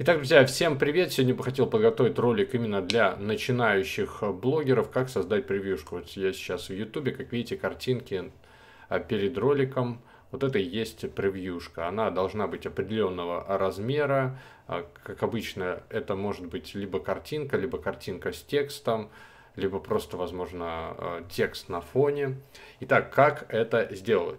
Итак, друзья, всем привет! Сегодня бы хотел подготовить ролик именно для начинающих блогеров, как создать превьюшку. Вот я сейчас в YouTube, как видите, картинки а, перед роликом. Вот это и есть превьюшка. Она должна быть определенного размера. А, как обычно, это может быть либо картинка, либо картинка с текстом, либо просто, возможно, а, текст на фоне. Итак, как это сделать?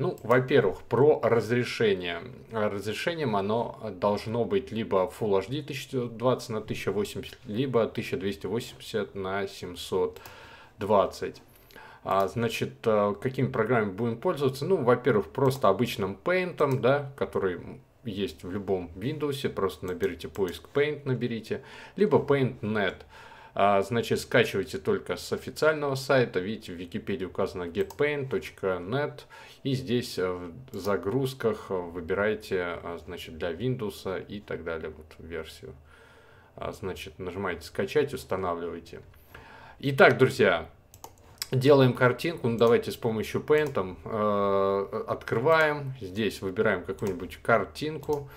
Ну, во-первых, про разрешение. Разрешением оно должно быть либо Full HD 1020 на 1080, либо 1280 на 720. А, значит, э, какими программами будем пользоваться? Ну, во-первых, просто обычным Paint, да, который есть в любом Windows, просто наберите поиск Paint, наберите, либо Paint.net. А, значит, скачивайте только с официального сайта. Видите, в Википедии указано getpaint.net. И здесь э, в загрузках выбираете э, значит, для Windows и так далее вот, версию. А, значит, нажимаете скачать, устанавливаете. Итак, друзья, делаем картинку. Ну, давайте с помощью Paint э, открываем. Здесь выбираем какую-нибудь картинку.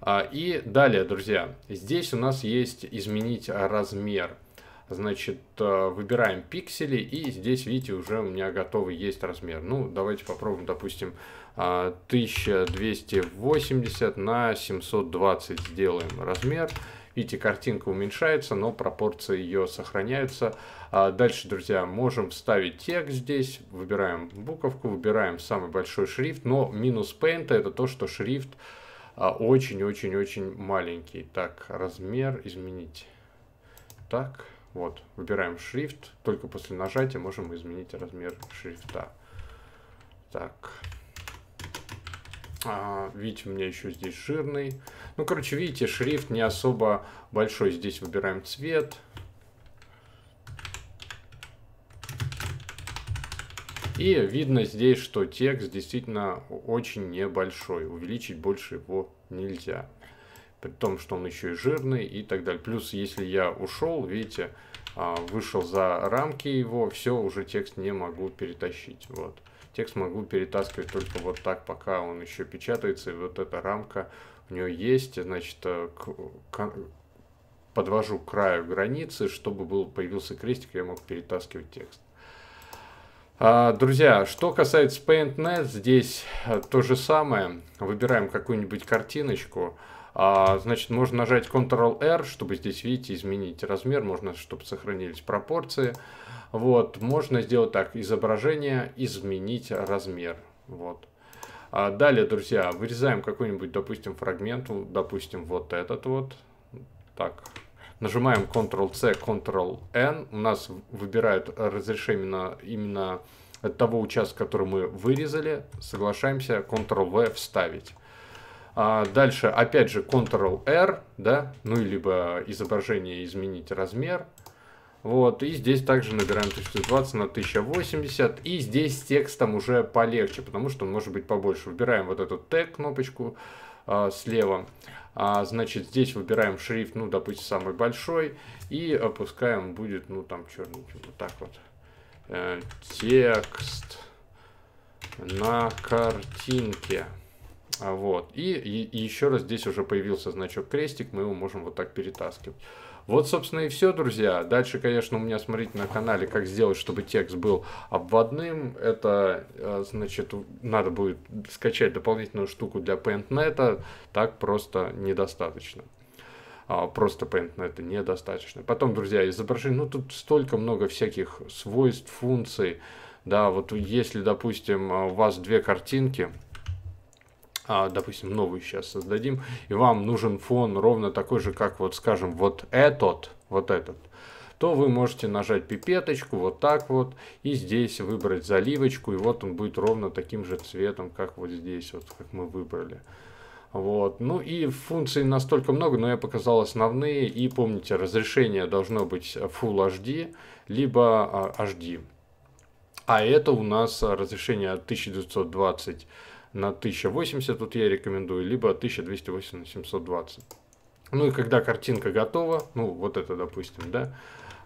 А, и далее, друзья, здесь у нас есть изменить размер. Значит, э, выбираем пиксели, и здесь, видите, уже у меня готовый есть размер. Ну, давайте попробуем, допустим, 1280 э, на 720 сделаем размер. Видите, картинка уменьшается, но пропорции ее сохраняются. Э, дальше, друзья, можем вставить текст здесь. Выбираем буковку, выбираем самый большой шрифт. Но минус Paint это то, что шрифт очень-очень-очень маленький. Так, размер изменить. Так. Вот, выбираем шрифт. Только после нажатия можем изменить размер шрифта. Так. А, видите, у меня еще здесь жирный. Ну, короче, видите, шрифт не особо большой. Здесь выбираем цвет. И видно здесь, что текст действительно очень небольшой. Увеличить больше его нельзя при том, что он еще и жирный и так далее. Плюс, если я ушел, видите, а, вышел за рамки его, все, уже текст не могу перетащить. Вот. Текст могу перетаскивать только вот так, пока он еще печатается, и вот эта рамка у него есть, значит, э, к, подвожу к краю границы, чтобы был, появился крестик, я мог перетаскивать текст. А, друзья, что касается PaintNet, здесь э, то же самое. Выбираем какую-нибудь картиночку. А, значит, можно нажать Ctrl-R, чтобы здесь, видите, изменить размер, можно, чтобы сохранились пропорции. Вот, можно сделать так, изображение, изменить размер. Вот. А далее, друзья, вырезаем какой-нибудь, допустим, фрагмент, допустим, вот этот вот. Так, нажимаем Ctrl-C, Ctrl-N, у нас выбирают разрешение именно, именно от того участка, который мы вырезали, соглашаемся Ctrl-V вставить. А дальше, опять же, Ctrl-R, да, ну, либо изображение изменить размер. Вот, и здесь также набираем 1120 на 1080, и здесь с текстом уже полегче, потому что он может быть побольше. Выбираем вот эту тег кнопочку э, слева, а, значит, здесь выбираем шрифт, ну, допустим, самый большой, и опускаем, будет, ну, там, черный, вот так вот, э, текст на картинке. А, вот. И, и, еще раз здесь уже появился значок крестик, мы его можем вот так перетаскивать. Вот, собственно, и все, друзья. Дальше, конечно, у меня смотрите на канале, как сделать, чтобы текст был обводным. Это, э, значит, надо будет скачать дополнительную штуку для PaintNet. А так просто недостаточно. А, просто PaintNet недостаточно. Потом, друзья, изображение. Ну, тут столько много всяких свойств, функций. Да, вот если, допустим, у вас две картинки, а, допустим, новый сейчас создадим, и вам нужен фон ровно такой же, как вот, скажем, вот этот, вот этот, то вы можете нажать пипеточку вот так вот и здесь выбрать заливочку, и вот он будет ровно таким же цветом, как вот здесь, вот как мы выбрали. Вот. Ну и функций настолько много, но я показал основные. И помните, разрешение должно быть Full HD, либо а, HD. А это у нас разрешение 1920 на 1080, тут я рекомендую, либо 1280 на 720. Ну и когда картинка готова, ну вот это допустим, да,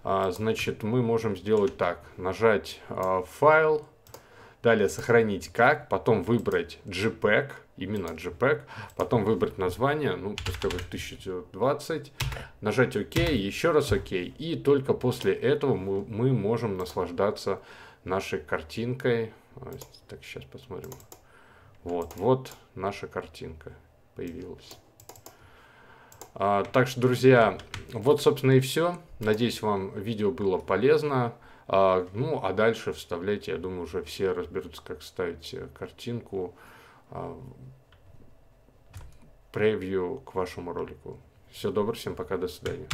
а, значит мы можем сделать так, нажать а, файл, далее сохранить как, потом выбрать JPEG, именно JPEG, потом выбрать название, ну пускай будет 1920, нажать ОК, еще раз ОК, и только после этого мы, мы можем наслаждаться нашей картинкой. Так, сейчас посмотрим. Вот, вот наша картинка появилась. А, так что, друзья, вот, собственно, и все. Надеюсь, вам видео было полезно. А, ну, а дальше вставляйте, я думаю, уже все разберутся, как ставить э, картинку, а, превью к вашему ролику. Все, доброго, всем пока, до свидания.